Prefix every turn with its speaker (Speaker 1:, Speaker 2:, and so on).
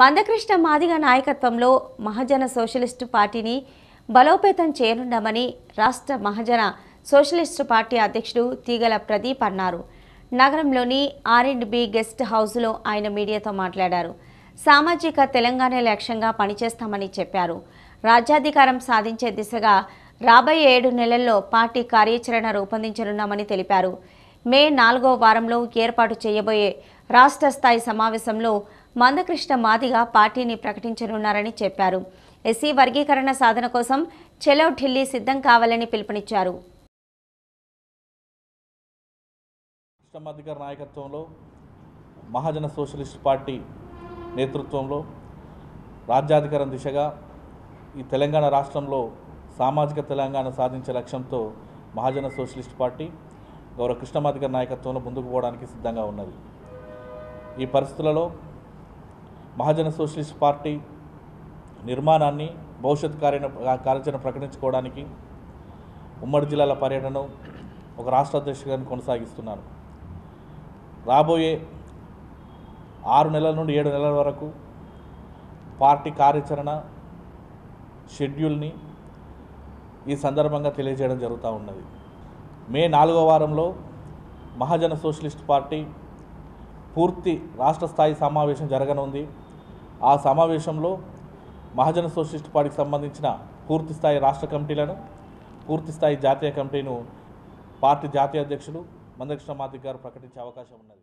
Speaker 1: మందకృష్ణ మాదిగ నాయకత్వంలో మహజన సోషలిస్టు పార్టీని బలోపేతం చేయనున్నామని రాష్ట్ర మహజన సోషలిస్టు పార్టీ అధ్యక్షుడు తీగల ప్రదీప్ అన్నారు నగరంలోని ఆర్ అండ్ బి గెస్ట్ హౌస్లో ఆయన మీడియాతో మాట్లాడారు సామాజిక తెలంగాణ లక్ష్యంగా పనిచేస్తామని చెప్పారు రాజ్యాధికారం సాధించే దిశగా రాబోయే ఏడు నెలల్లో పార్టీ కార్యాచరణ రూపొందించనున్నామని తెలిపారు మే నాలుగో వారంలో ఏర్పాటు చేయబోయే రాష్ట్ర స్థాయి సమావేశంలో మందకృష్ణ మాదిగా పార్టీని ప్రకటించనున్నారని చెప్పారు ఎస్సీ వర్గీకరణ సాధన కోసం
Speaker 2: చెలో ఢిల్లీ సిద్ధం కావాలని పిలుపునిచ్చారు
Speaker 3: నాయకత్వంలో మహాజన సోషలిస్ట్ పార్టీ నేతృత్వంలో రాజ్యాధికారం దిశగా ఈ తెలంగాణ రాష్ట్రంలో సామాజిక తెలంగాణ సాధించే లక్ష్యంతో మహాజన సోషలిస్ట్ పార్టీ గౌరవ కృష్ణమాతి నాయకత్వంలో ముందుకు పోవడానికి సిద్ధంగా ఉన్నది ఈ పరిస్థితులలో మహాజన సోషలిస్ట్ పార్టీ నిర్మాణాన్ని భవిష్యత్ కార్య కార్యాచరణ ప్రకటించుకోవడానికి ఉమ్మడి జిల్లాల పర్యటనను ఒక రాష్ట్ర అధ్యక్షుడిని కొనసాగిస్తున్నాను రాబోయే ఆరు నెలల నుండి ఏడు నెలల వరకు పార్టీ కార్యాచరణ షెడ్యూల్ని ఈ సందర్భంగా తెలియజేయడం జరుగుతూ ఉన్నది మే నాలుగో వారంలో మహాజన సోషలిస్ట్ పార్టీ పూర్తి రాష్ట్ర స్థాయి సమావేశం జరగనుంది ఆ సమావేశంలో మహాజన సోషలిస్ట్ పార్టీకి సంబంధించిన పూర్తి స్థాయి రాష్ట్ర కమిటీలను పూర్తి స్థాయి జాతీయ కమిటీను పార్టీ జాతీయ అధ్యక్షులు మందకృష్ణ మాదిక్ గారు ప్రకటించే అవకాశం ఉన్నది